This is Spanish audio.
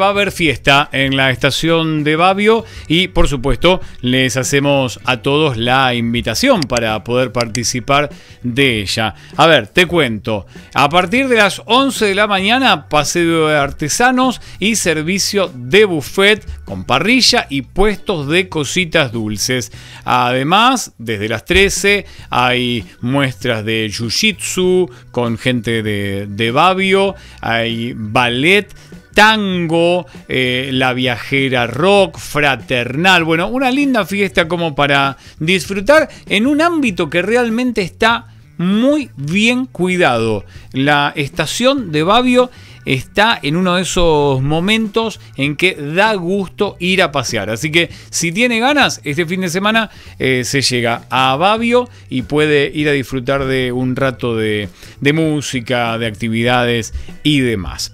va a haber fiesta en la estación de Babio y por supuesto les hacemos a todos la invitación para poder participar de ella. A ver, te cuento. A partir de las 11 de la mañana, paseo de artesanos y servicio de buffet con parrilla y puestos de cositas dulces. Además, desde las 13 hay muestras de jiu-jitsu con gente de, de Babio, hay ballet tango, eh, la viajera rock, fraternal. Bueno, una linda fiesta como para disfrutar en un ámbito que realmente está muy bien cuidado. La estación de Babio está en uno de esos momentos en que da gusto ir a pasear. Así que si tiene ganas, este fin de semana eh, se llega a Babio y puede ir a disfrutar de un rato de música, de actividades y demás.